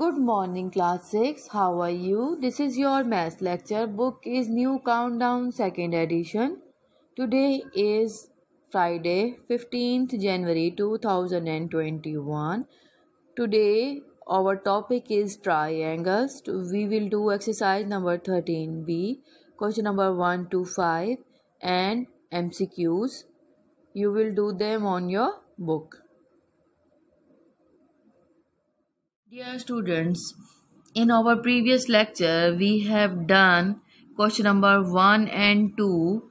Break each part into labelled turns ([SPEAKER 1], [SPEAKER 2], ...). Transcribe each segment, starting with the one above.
[SPEAKER 1] Good morning class 6 how are you this is your math lecture book is new countdown second edition today is Friday 15th January 2021 today our topic is triangles we will do exercise number 13b question number 1 to 5 and MCQs you will do them on your book Dear students, in our previous lecture, we have done question number 1 and 2.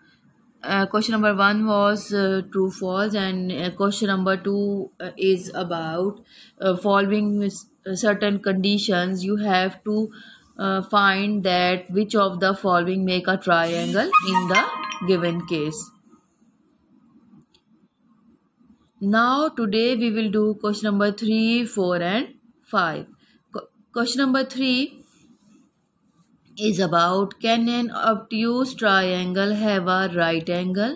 [SPEAKER 1] Uh, question number 1 was uh, true false and uh, question number 2 uh, is about uh, following uh, certain conditions you have to find that which of the following make a triangle in the given case. Now today we will do question number 3, 4 and 5 question number 3 is about can an obtuse triangle have a right angle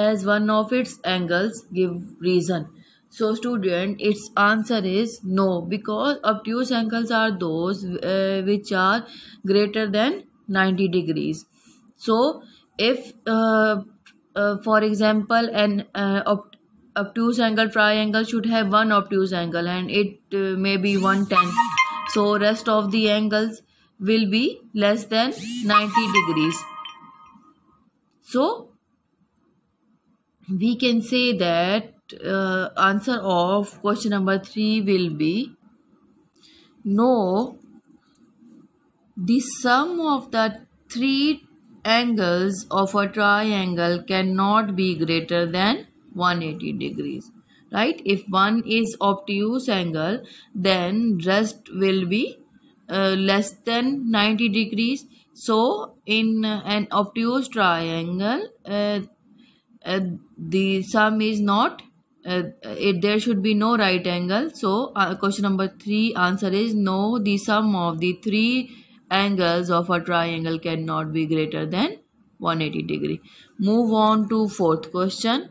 [SPEAKER 1] as one of its angles give reason so student its answer is no because obtuse angles are those uh, which are greater than 90 degrees so if uh, uh, for example an uh, obtuse angle triangle should have one obtuse angle and it uh, may be 110 so rest of the angles will be less than 90 degrees so we can say that uh, answer of question number 3 will be no the sum of the three angles of a triangle cannot be greater than 180 degrees right if one is obtuse angle then rest will be uh, less than 90 degrees so in uh, an obtuse triangle uh, uh, the sum is not uh, it, there should be no right angle so uh, question number 3 answer is no the sum of the three angles of a triangle cannot be greater than 180 degree move on to fourth question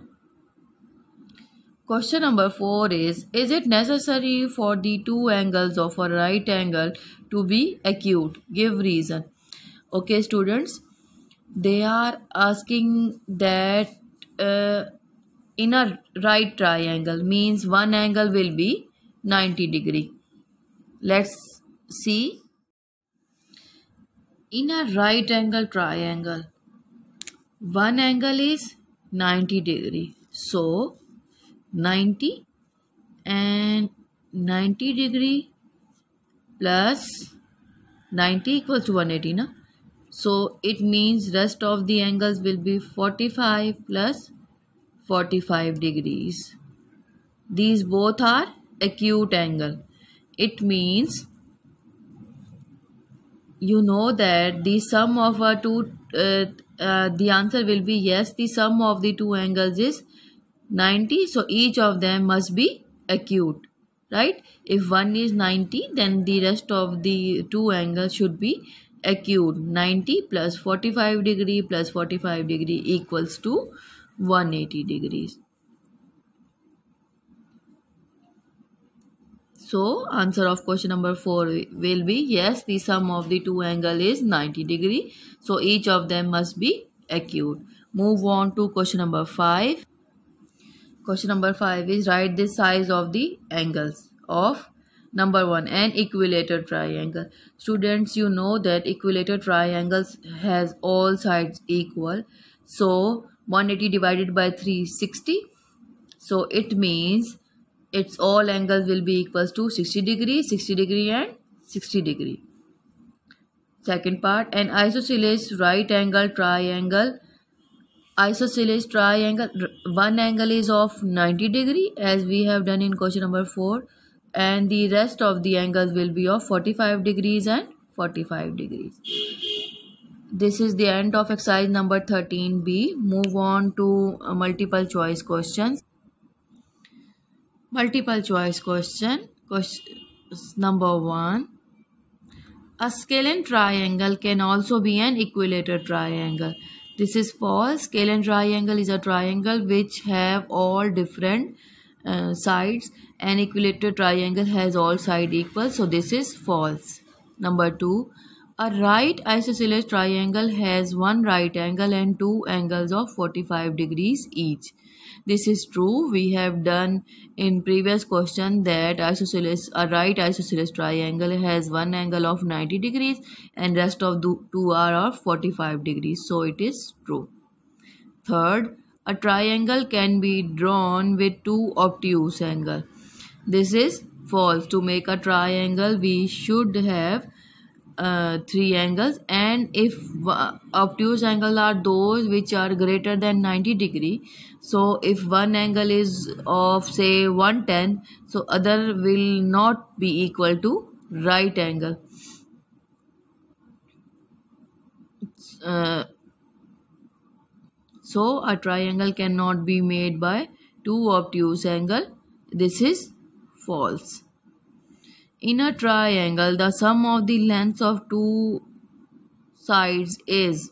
[SPEAKER 1] Question number 4 is Is it necessary for the two angles of a right angle to be acute? Give reason. Okay, students, they are asking that uh, in a right triangle means one angle will be 90 degree. Let's see. In a right angle triangle, one angle is 90 degree. So, 90 and 90 degree plus 90 equals to 180 na? so it means rest of the angles will be 45 plus 45 degrees these both are acute angle it means you know that the sum of our two uh, uh, the answer will be yes the sum of the two angles is 90 so each of them must be acute right if one is 90 then the rest of the two angles should be acute 90 plus 45 degree plus 45 degree equals to 180 degrees so answer of question number 4 will be yes the sum of the two angle is 90 degree so each of them must be acute move on to question number 5 Question number 5 is write the size of the angles of number 1 an equilateral triangle. Students you know that equilateral triangles has all sides equal. So 180 divided by 360. So it means its all angles will be equals to 60 degree, 60 degree and 60 degree. Second part an isosceles right angle triangle isosceles triangle one angle is of 90 degree as we have done in question number 4 and the rest of the angles will be of 45 degrees and 45 degrees this is the end of exercise number 13b move on to uh, multiple choice questions multiple choice question question number 1 a scalene triangle can also be an equilateral triangle this is false. Scalene triangle is a triangle which have all different uh, sides and equilateral triangle has all side equal. So this is false. Number 2. A right isosceles triangle has one right angle and two angles of 45 degrees each. This is true. We have done in previous question that isosceles, a right isosceles triangle has one angle of 90 degrees and rest of the two are of 45 degrees. So it is true. Third, a triangle can be drawn with two obtuse angles. This is false. To make a triangle, we should have uh, three angles and if uh, obtuse angle are those which are greater than 90 degree so if one angle is of say 110 so other will not be equal to right angle uh, so a triangle cannot be made by two obtuse angle this is false in a triangle, the sum of the lengths of two sides is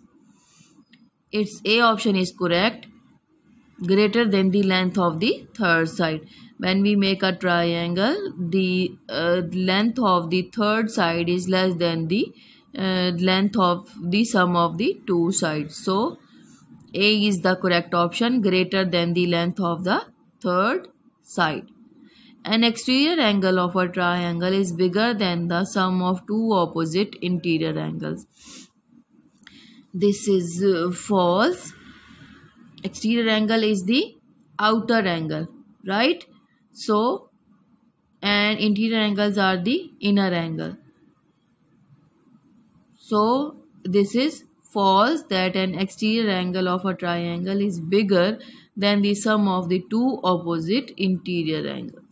[SPEAKER 1] its A option is correct greater than the length of the third side. When we make a triangle, the uh, length of the third side is less than the uh, length of the sum of the two sides. So, A is the correct option greater than the length of the third side. An exterior angle of a triangle is bigger than the sum of two opposite interior angles. This is uh, false. Exterior angle is the outer angle, right? So, and interior angles are the inner angle. So, this is false that an exterior angle of a triangle is bigger than the sum of the two opposite interior angles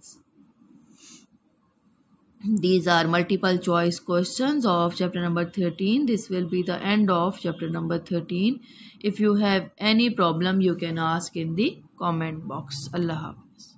[SPEAKER 1] these are multiple choice questions of chapter number 13 this will be the end of chapter number 13 if you have any problem you can ask in the comment box allah hafiz